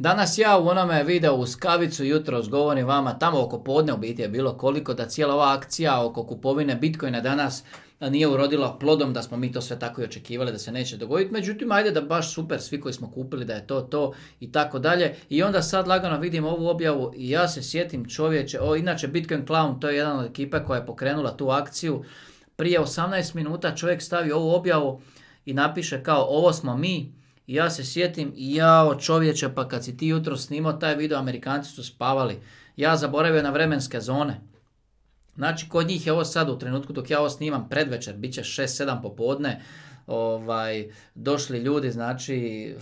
Danas ja u onome videu uz kavicu jutro govorim vama, tamo oko podne u biti je bilo koliko da cijela ova akcija oko kupovine Bitcoina danas nije urodila plodom da smo mi to sve tako i očekivali da se neće dogoditi. Međutim, ajde da baš super svi koji smo kupili da je to to i tako dalje. I onda sad lagano vidim ovu objavu i ja se sjetim čovječe, o, inače Bitcoin Clown to je jedan od ekipe koja je pokrenula tu akciju. Prije 18 minuta čovjek stavi ovu objavu i napiše kao ovo smo mi, ja se sjetim, jao čovječe, pa kad si ti jutro snimao taj video, Amerikanci su spavali. Ja zaboravio na vremenske zone. Znači, kod njih je ovo sad u trenutku dok ja ovo snimam predvečer, bit će 6-7 popodne, ovaj, došli ljudi, znači,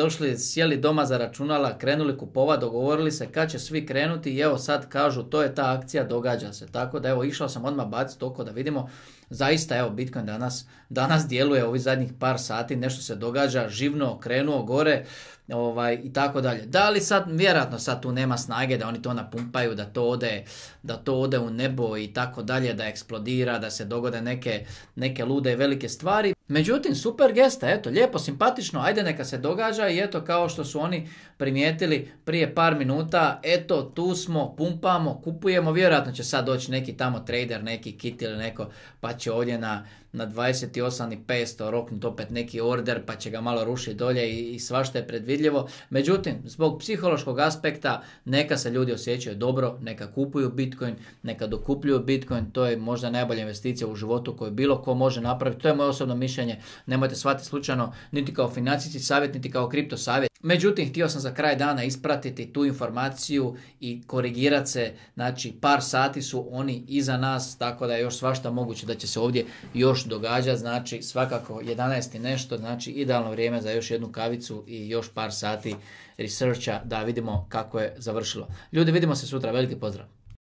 došli, sjeli doma za računala, krenuli kupova, dogovorili se kad će svi krenuti i evo sad kažu to je ta akcija, događa se. Tako da evo išao sam odmah baciti oko da vidimo zaista evo Bitcoin danas, danas djeluje ovih zadnjih par sati, nešto se događa, živno krenuo gore ovaj, i tako dalje. Da li sad, vjerojatno sad tu nema snage da oni to napumpaju, da to ode, da to ode u nebo i tako dalje, da eksplodira, da se dogode neke, neke lude i velike stvari, Međutim, super gesta, eto, lijepo, simpatično, ajde neka se događa i eto kao što su oni primijetili prije par minuta, eto tu smo, pumpamo, kupujemo, vjerojatno će sad doći neki tamo trader, neki kit ili neko, pa će ovdje na, na 28.500 roknut opet neki order, pa će ga malo rušiti dolje i, i što je predvidljivo. Međutim, zbog psihološkog aspekta, neka se ljudi osjećaju dobro, neka kupuju Bitcoin, neka dokupljuju Bitcoin, to je možda najbolja investicija u životu koju bilo ko može napraviti, to je moje osobno mišljenje mišljenje, nemojte shvatiti slučajno niti kao financijski savjet, niti kao kripto savjet. Međutim, htio sam za kraj dana ispratiti tu informaciju i korigirati se, znači par sati su oni iza nas, tako da je još svašta moguće da će se ovdje još događati, znači svakako 11 nešto, znači idealno vrijeme za još jednu kavicu i još par sati researcha da vidimo kako je završilo. Ljudi, vidimo se sutra, veliki pozdrav!